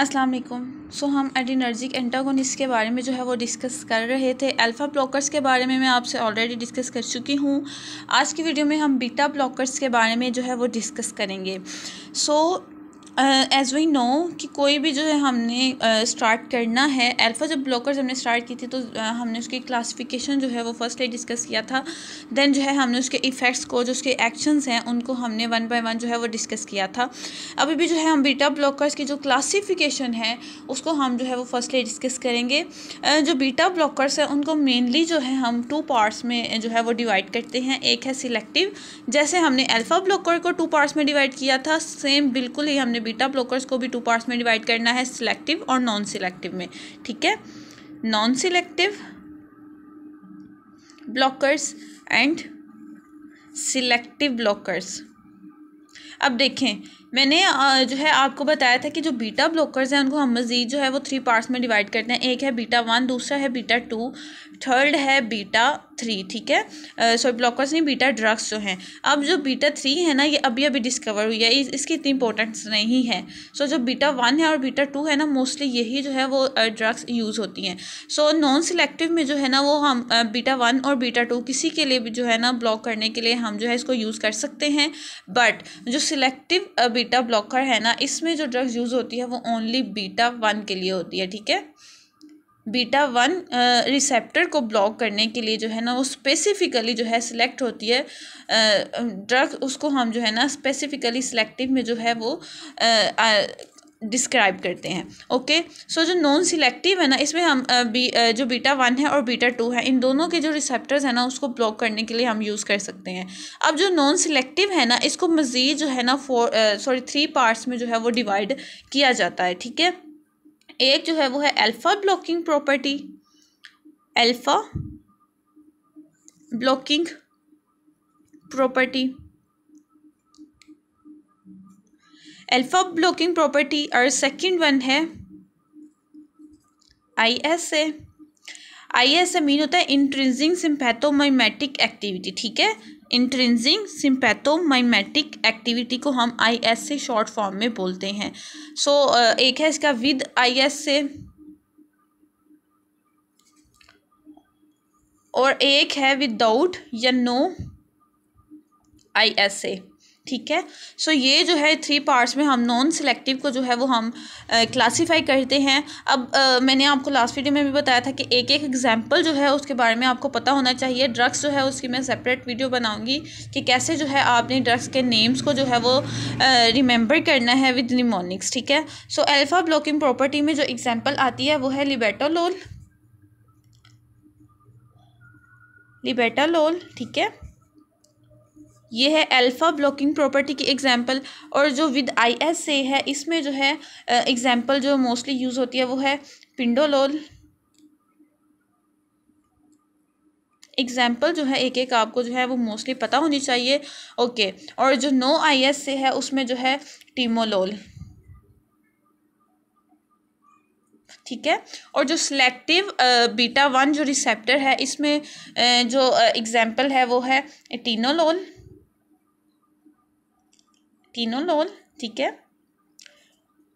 अस्सलाम वालेकुम सो हम एडिनर्जिक एंटागोनिस्ट के बारे में जो है वो डिस्कस कर रहे थे अल्फ़ा ब्लॉकर्स के बारे में मैं आपसे ऑलरेडी डिस्कस कर चुकी हूँ आज की वीडियो में हम बीटा ब्लॉकर्स के बारे में जो है वो डिस्कस करेंगे so so, as we know कि कोई भी जो है हमने स्टार्ट uh, करना है अल्फ़ा जब ब्लॉकर्स हमने स्टार्ट की थी तो uh, हमने उसकी क्लासिफिकेशन जो है वो फर्स्ट डिस्कस किया था दैन जो है हमने उसके इफ़ेक्ट्स को जो उसके एक्शंस हैं उनको हमने वन बाय वन जो है वो डिस्कस किया था अभी भी जो है हम बीटा ब्लॉकर्स की जो क्लासिफिकेशन है उसको हम जो है वो फर्स्टली डिस्कस करेंगे uh, जो बीटा ब्लॉकर्स हैं उनको मेनली जो है हम टू पार्ट्स में जो है वो डिवाइड करते हैं एक है सिलेक्टिव जैसे हमने अल्फ़ा ब्लॉकर को टू पार्ट्स में डिवाइड किया था सेम बिल्कुल ही हमने बीटा ब्लॉकर्स को भी टू पार्ट्स में डिवाइड करना है सिलेक्टिव और नॉन सिलेक्टिव में ठीक है non selective blockers and selective blockers अब देखें मैंने जो है आपको बताया था कि जो बीटा ब्लॉकर्स हैं उनको हम मज़ीद जो है वो थ्री पार्ट्स में डिवाइड करते हैं एक है बीटा वन दूसरा है बीटा टू थर्ड है बीटा थ्री ठीक है सॉरी ब्लॉकर्स नहीं बीटा ड्रग्स जो हैं अब जो बीटा थ्री है ना ये अभी अभी डिस्कवर हुई है इस, इसकी इतनी इंपॉर्टेंस नहीं है सो so, जो बीटा वन है और बीटा टू है ना मोस्टली यही जो है वो ड्रग्स यूज़ होती हैं सो नॉन सिलेक्टिव में जो है ना वो हम बीटा वन और बीटा टू किसी के लिए भी जो है ना ब्लॉक करने के लिए हम जो है इसको यूज़ कर सकते हैं बट जो सिलेक्टिव बीटा ब्लॉकर है ना इसमें जो ड्रग्स यूज़ होती है वो ओनली बीटा वन के लिए होती है ठीक है बीटा वन रिसेप्टर को ब्लॉक करने के लिए जो है ना वो स्पेसिफ़िकली जो है सिलेक्ट होती है ड्रग उसको हम जो है ना स्पेसिफ़िकली सिलेक्टिव में जो है वो डिस्क्राइब करते हैं ओके सो so, जो नॉन सिलेक्टिव है ना इसमें हम बी, जो बीटा वन है और बीटा टू है इन दोनों के जो रिसेप्टर्स हैं ना उसको ब्लॉक करने के लिए हम यूज़ कर सकते हैं अब जो नॉन सिलेक्टिव है ना इसको मज़ीद जो है ना फोर सॉरी थ्री पार्ट्स में जो है वो डिवाइड किया जाता है ठीक है एक जो है वो है alpha blocking property alpha blocking property alpha blocking property और सेकंड वन है I S A I S mean होता है इंट्रेंसिंग सिंपैथोमाइमेटिक एक्टिविटी ठीक है इंट्रेंसिंग सिंपैथोमाइमेटिक एक्टिविटी को हम आई एस से शॉर्ट फॉर्म में बोलते हैं सो so, uh, एक है इसका विद आई एस और एक है विदाउट या नो आई एस ए ठीक है सो so, ये जो है थ्री पार्ट्स में हम नॉन सेलेक्टिव को जो है वो हम क्लासिफाई करते हैं अब आ, मैंने आपको लास्ट वीडियो में भी बताया था कि एक एक एग्जांपल जो है उसके बारे में आपको पता होना चाहिए ड्रग्स जो है उसकी मैं सेपरेट वीडियो बनाऊंगी कि कैसे जो है आपने ड्रग्स के नेम्स को जो है वो रिमेंबर करना है विद निमोनिक्स ठीक है सो एल्फ़ा ब्लॉकिंग प्रॉपर्टी में जो एग्जाम्पल आती है वो है लिबेटालोल लिबेटालोल ठीक है ये है अल्फ़ा ब्लॉकिंग प्रॉपर्टी की एग्जांपल और जो विद आई एस से है इसमें जो है एग्जांपल जो मोस्टली यूज़ होती है वो है पिंडोलोल एग्जाम्पल जो है एक एक आपको जो है वो मोस्टली पता होनी चाहिए ओके और जो नो आई एस से है उसमें जो है टीमोलोल ठीक है और जो सिलेक्टिव बीटा वन जो रिसेप्टर है इसमें जो एग्जाम्पल है वो है टीनोलोल टीनोलोल ठीक है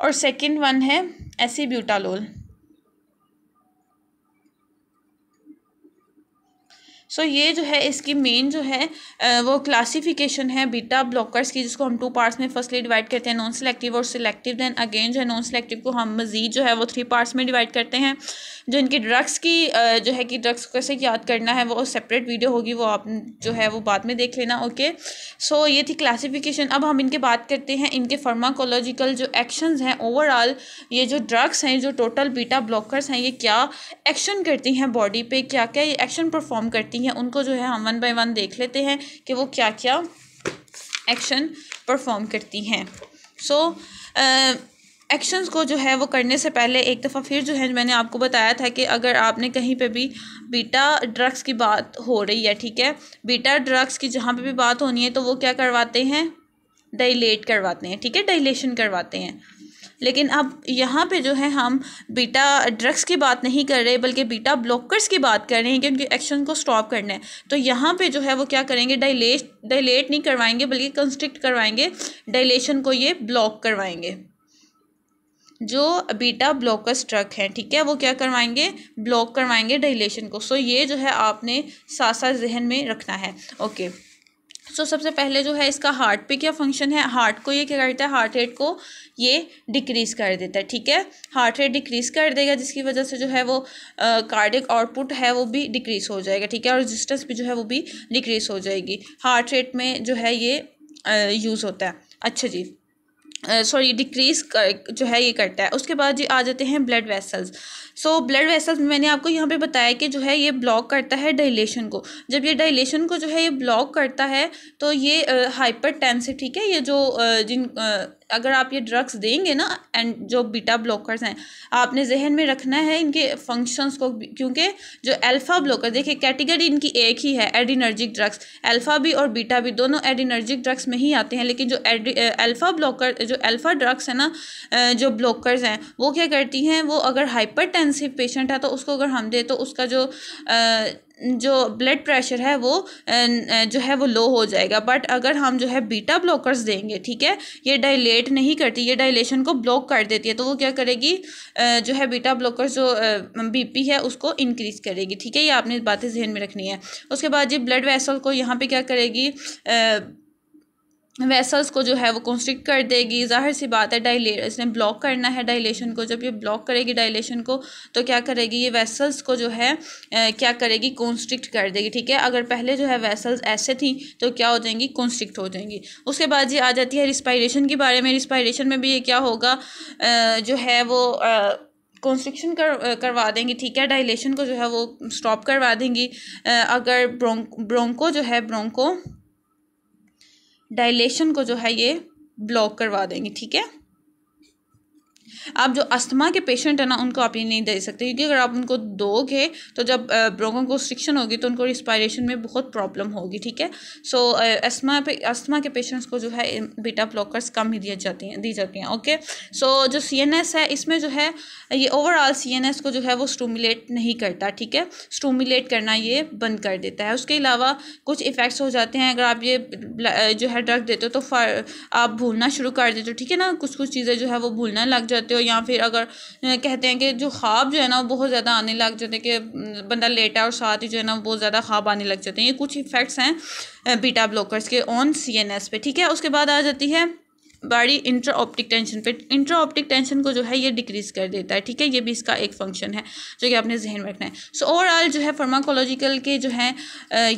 और सेकंड वन है एसी ब्यूटालोल सो so, ये जो है इसकी मेन जो है वो क्लासिफिकेशन है बीटा ब्लॉकर्स की जिसको हम टू पार्ट्स में फर्स्टली डिवाइड करते हैं नॉन सेलेक्टिव और सिलेक्टिव दैन अगेन जो है नॉन सेलेक्टिव को हम मजीद जो है वो थ्री पार्ट्स में डिवाइड करते हैं जो इनकी ड्रग्स की जो है कि ड्रग्स कैसे याद करना है वो सेपरेट वीडियो होगी वो आप जो है वो बाद में देख लेना ओके सो so, ये थी क्लासिफिकेशन अब हम इनके बात करते हैं इनके फार्माकोलॉजिकल जो एक्शन हैं ओवरऑल ये जो ड्रग्स हैं जो टोटल बीटा ब्लॉकर्स हैं ये क्या एक्शन करती हैं बॉडी पर क्या क्या ये एक्शन परफॉर्म करती हैं है उनको जो है हम वन बाई वन देख लेते हैं कि वो क्या क्या एक्शन परफॉर्म करती हैं सो एक्शंस को जो है वो करने से पहले एक दफ़ा फिर जो है मैंने आपको बताया था कि अगर आपने कहीं पे भी बीटा ड्रग्स की बात हो रही है ठीक है बीटा ड्रग्स की जहाँ पे भी बात होनी है तो वो क्या करवाते हैं डाइलेट करवाते हैं ठीक है डाइलेशन करवाते हैं लेकिन अब यहाँ पे जो है हम बीटा ड्रग्स की बात नहीं कर रहे बल्कि बीटा ब्लॉकर्स की बात कर रहे हैं कि उनके एक्शन को स्टॉप करना है तो यहाँ पे जो है वो क्या करेंगे डाइलेट डाइलेट नहीं करवाएंगे बल्कि कंस्ट्रिक्ट करवाएंगे डाइलेशन को ये ब्लॉक करवाएंगे जो बीटा ब्लॉकर्स ड्रग हैं ठीक है वो क्या करवाएंगे ब्लॉक करवाएंगे डाइलेशन को सो ये जो है आपने साथ साथ जहन में रखना है ओके सो तो so, सबसे पहले जो है इसका हार्ट पे क्या फंक्शन है हार्ट को ये क्या करता है हार्ट रेट को ये डिक्रीज़ कर देता है ठीक है हार्ट रेट डिक्रीज़ कर देगा जिसकी वजह से जो है वो कार्डिक आउटपुट है वो भी डिक्रीज़ हो जाएगा ठीक है और रजिस्टेंस भी जो है वो भी डिक्रीज़ हो जाएगी हार्ट रेट में जो है ये यूज़ होता है अच्छा जी सॉरी डिक्रीज जो है ये करता है उसके बाद जी आ जाते हैं blood vessels so blood vessels मैंने आपको यहाँ पे बताया कि जो है ये ब्लॉक करता है डाइलेशन को जब ये डाइलेशन को जो है ये ब्लॉक करता है तो ये हाइपर टेंसिव ठीक है ये जो जिन अगर आप ये ड्रग्स देंगे ना एंड जो बीटा ब्लॉकर्स हैं आपने जहन में रखना है इनके फंक्शंस को क्योंकि जो अल्फ़ा ब्लॉकर देखिए कैटेगरी इनकी एक ही है एडिनर्जिक ड्रग्स अल्फ़ा भी और बीटा भी दोनों एडिनर्जिक ड्रग्स में ही आते हैं लेकिन जो अल्फ़ा ब्लॉकर जो अल्फ़ा ड्रग्स हैं ना जो ब्लॉकर्स हैं वो क्या करती हैं वो अगर हाइपर पेशेंट है तो उसको अगर हम दें तो उसका जो आ, जो ब्लड प्रेशर है वो जो है वो लो हो जाएगा बट अगर हम जो है बीटा ब्लॉकर्स देंगे ठीक है ये डायलेट नहीं करती ये डायलेशन को ब्लॉक कर देती है तो वो क्या करेगी जो है बीटा ब्लॉकर्स जो बीपी है उसको इंक्रीज करेगी ठीक है ये आपने बातें जहन में रखनी है उसके बाद जी ब्लड वेसल को यहाँ पर क्या करेगी वेसल्स को जो है वो कॉन्स्ट्रिक्ट कर देगी जाहिर सी बात है डाइले इसने ब्लॉक करना है डाइलेशन को जब ये ब्लॉक करेगी डाइलेशन को तो क्या करेगी ये वेसल्स को जो है क्या करेगी कॉन्स्ट्रिक्ट कर देगी ठीक है अगर पहले जो है वेसल्स ऐसे थी तो क्या हो जाएंगी कॉन्स्ट्रिक्ट हो जाएंगी उसके बाद ये आ जाती है रिस्पायरेशन के बारे में रिस्पायरेशन में भी ये क्या होगा आ, जो है वो आ, कॉन्स्ट्रिक्शन कर करवा देंगी ठीक है डाइलेशन को जो है वो स्टॉप करवा देंगी अगर ब्रों ब्रोंको जो है ब्रोंको डायलेशन को जो है ये ब्लॉक करवा देंगे ठीक है आप जो अस्थमा के पेशेंट है ना उनको आप ये नहीं दे सकते क्योंकि अगर आप उनको दोगे तो जब लोगों को स्ट्रिक्शन होगी तो उनको रिस्पायरेशन में बहुत प्रॉब्लम होगी ठीक है सो अस्थमा पे अस्थमा के पेशेंट्स को जो है बीटा ब्लॉकर्स कम ही दिए जाती हैं दी जाती हैं ओके सो जो सी है इसमें जो है ये ओवरऑल सी को जो है वो स्टूमुलेट नहीं करता ठीक है स्टूमुलेट करना ये बंद कर देता है उसके अलावा कुछ इफ़ेक्ट्स हो जाते हैं अगर आप ये जो है ड्रग देते हो तो आप भूलना शुरू कर देते हो ठीक है ना कुछ कुछ चीज़ें जो है वो भूलना लग जाते हो हो या फिर अगर कहते हैं कि जो ख्वाब जो है ना वो बहुत ज़्यादा आने लग जाते हैं कि बंदा लेटा और साथ ही जो है ना बहुत ज़्यादा ख्वाब आने लग जाते हैं ये कुछ इफ़ेक्ट्स हैं बीटा ब्लॉकर्स के ऑन सी एन एस पे ठीक है उसके बाद आ जाती है बाड़ी इंट्रा ऑप्टिक टेंशन पे इंट्रा ऑप्टिक टेंशन को जो है ये डिक्रीज कर देता है ठीक है ये भी इसका एक फंक्शन है जो कि आपने जहन में रखना है सो so, ओवरऑल जो है फर्माकोलॉजिकल के जो है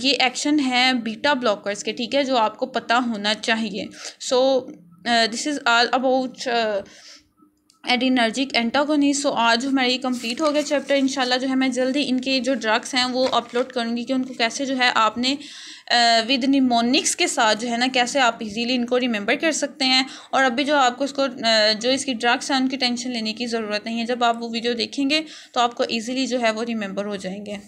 ये एक्शन है बीटा ब्लॉकर्स के ठीक है जो आपको पता होना चाहिए so this is all about adrenergic antagonist so आज हमारा ये कंप्लीट हो गया चैप्टर इंशाल्लाह जो है मैं जल्दी इनके जो ड्रग्स हैं वो अपलोड करूँगी कि उनको कैसे जो है आपने विद निमोनिक्स के साथ जो है ना कैसे आप इजीली इनको रिमेंबर कर सकते हैं और अभी जो आपको इसको जो इसकी ड्रग्स हैं उनकी टेंशन लेने की ज़रूरत नहीं है जब आप वो वीडियो देखेंगे तो आपको ईजिली जो है वो रिमेंबर हो जाएंगे